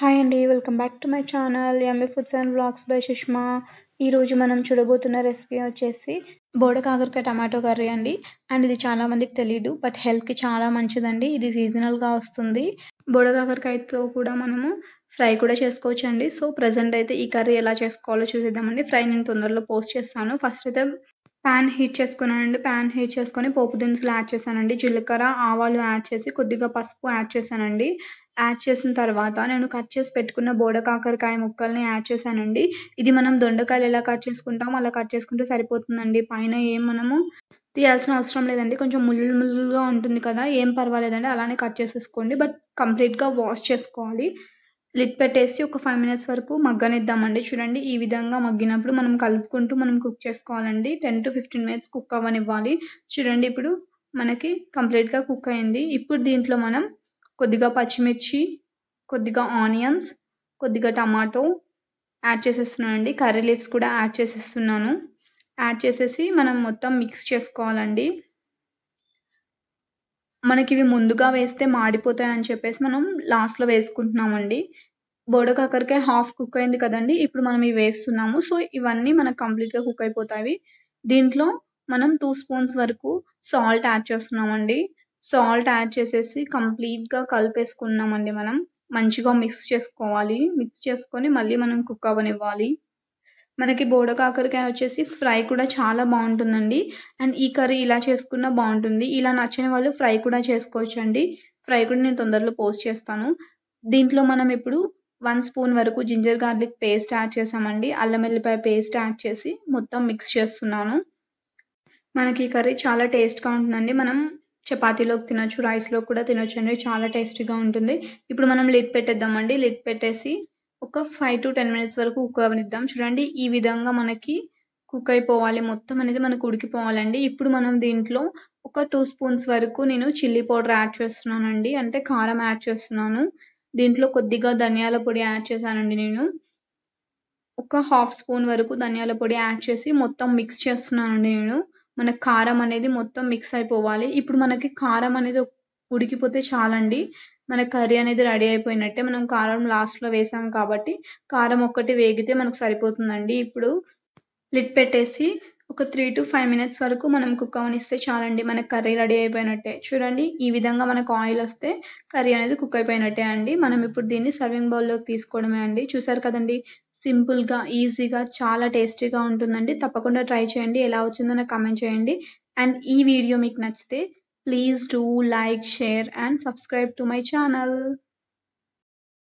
hi అండి welcome back to my channel MB foods and blogs by Sushma ఈరోజు మనం చూడబోతున్న recipe వచ్చేసి బోడ కాకరకాయ టమాటో కర్రీ అండి అండ్ ఇది చాలా మందికి తెలియదు బట్ హెల్త్కి చాలా మంచిదండి ఇది సీజనల్గా వస్తుంది బోడ కాకరకాయతో కూడా మనము ఫ్రై కూడా చేసుకోవచ్చు అండి సో ప్రజెంట్ అయితే ఈ కర్రీ ఎలా చేసుకోవాలో చూసేద్దామండి ఫ్రై నేను తొందరలో పోస్ట్ చేస్తాను ఫస్ట్ అయితే ప్యాన్ హీట్ చేసుకున్నానండి ప్యాన్ హీట్ చేసుకొని పోపు దినుసులు యాడ్ చేశానండి జీలకర్ర ఆవాలు యాడ్ చేసి కొద్దిగా పసుపు యాడ్ చేశానండి యాడ్ చేసిన తర్వాత నేను కట్ చేసి పెట్టుకున్న బోడ కాకరకాయ ముక్కల్ని యాడ్ చేశానండి ఇది మనం దొండకాయలు ఎలా కట్ చేసుకుంటామో అలా కట్ చేసుకుంటే సరిపోతుందండి పైన ఏం మనము తీయాల్సిన అవసరం లేదండి కొంచెం ముళ్ళు ముళ్ళుగా ఉంటుంది కదా ఏం పర్వాలేదండి అలానే కట్ చేసేసుకోండి బట్ కంప్లీట్గా వాష్ చేసుకోవాలి లిట్ పెట్టేసి ఒక ఫైవ్ మినిట్స్ వరకు మగ్గనిద్దామండి చూడండి ఈ విధంగా మగ్గినప్పుడు మనం కలుపుకుంటూ మనం కుక్ చేసుకోవాలండి ten to fifteen minutes cook అవ్వనివ్వాలి చూడండి ఇప్పుడు మనకి కంప్లీట్గా కుక్ అయింది ఇప్పుడు దీంట్లో మనం కొద్దిగా పచ్చిమిర్చి కొద్దిగా ఆనియన్స్ కొద్దిగా టమాటో యాడ్ చేసేస్తున్నానండి కర్రీ లీవ్స్ కూడా యాడ్ చేసేస్తున్నాను యాడ్ చేసేసి మనం మొత్తం మిక్స్ చేసుకోవాలండి మనకి ఇవి ముందుగా వేస్తే మాడిపోతాయని చెప్పేసి మనం లాస్ట్లో వేసుకుంటున్నామండి బోడ కాకరకాయ హాఫ్ కుక్ అయింది కదండి ఇప్పుడు మనం ఇవి వేస్తున్నాము సో ఇవన్నీ మనకు కంప్లీట్ గా కుక్ అయిపోతాయి దీంట్లో మనం టూ స్పూన్స్ వరకు సాల్ట్ యాడ్ చేస్తున్నామండి సాల్ట్ యాడ్ చేసేసి కంప్లీట్ గా కలిపేసుకున్నామండి మనం మంచిగా మిక్స్ చేసుకోవాలి మిక్స్ చేసుకొని మళ్ళీ మనం కుక్ అవ్వనివ్వాలి మనకి బోడ కాకరకాయ వచ్చేసి ఫ్రై కూడా చాలా బాగుంటుందండి అండ్ ఈ కర్రీ ఇలా చేసుకున్నా బాగుంటుంది ఇలా నచ్చిన వాళ్ళు ఫ్రై కూడా చేసుకోవచ్చండి ఫ్రై కూడా నేను తొందరలో పోస్ట్ చేస్తాను దీంట్లో మనం ఇప్పుడు వన్ స్పూన్ వరకు జింజర్ గార్లిక్ పేస్ట్ యాడ్ చేసామండి అల్లం వెల్లిపాయ పేస్ట్ యాడ్ చేసి మొత్తం మిక్స్ చేస్తున్నాను మనకి ఈ కర్రీ చాలా టేస్ట్గా ఉంటుందండి మనం చపాతీలోకి తినొచ్చు రైస్లో కూడా తినొచ్చు అండి చాలా టేస్టీగా ఉంటుంది ఇప్పుడు మనం లిడ్ పెట్టేద్దామండి లిడ్ పెట్టేసి ఒక ఫైవ్ టు టెన్ మినిట్స్ వరకు కుక్ అవనిద్దాం చూడండి ఈ విధంగా మనకి కుక్ అయిపోవాలి మొత్తం అనేది మనకు ఉడికిపోవాలండి ఇప్పుడు మనం దీంట్లో ఒక టూ స్పూన్స్ వరకు నేను చిల్లీ పౌడర్ యాడ్ చేస్తున్నానండి అంటే కారం యాడ్ చేస్తున్నాను దీంట్లో కొద్దిగా ధనియాల పొడి యాడ్ చేశానండి నేను ఒక హాఫ్ స్పూన్ వరకు ధనియాల పొడి యాడ్ చేసి మొత్తం మిక్స్ చేస్తున్నానండి నేను మన కారం అనేది మొత్తం మిక్స్ అయిపోవాలి ఇప్పుడు మనకి కారం అనేది ఉడికిపోతే చాలండి మన కర్రీ అనేది రెడీ అయిపోయినట్టే మనం కారం లాస్ట్లో వేసాం కాబట్టి కారం ఒక్కటి వేగితే మనకు సరిపోతుందండి ఇప్పుడు లిట్ పెట్టేసి ఒక త్రీ టు ఫైవ్ మినిట్స్ వరకు మనం కుక్ అవనిస్తే చాలండి మన కర్రీ రెడీ అయిపోయినట్టే చూడండి ఈ విధంగా మనకు ఆయిల్ వస్తే కర్రీ అనేది కుక్ అయిపోయినట్టే అండి మనం ఇప్పుడు దీన్ని సర్వింగ్ బౌల్లోకి తీసుకోవడమే అండి చూసారు కదండి సింపుల్గా ఈజీగా చాలా టేస్టీగా ఉంటుందండి తప్పకుండా ట్రై చేయండి ఎలా వచ్చిందో నాకు కమెంట్ చేయండి అండ్ ఈ వీడియో మీకు నచ్చితే please do like share and subscribe to my channel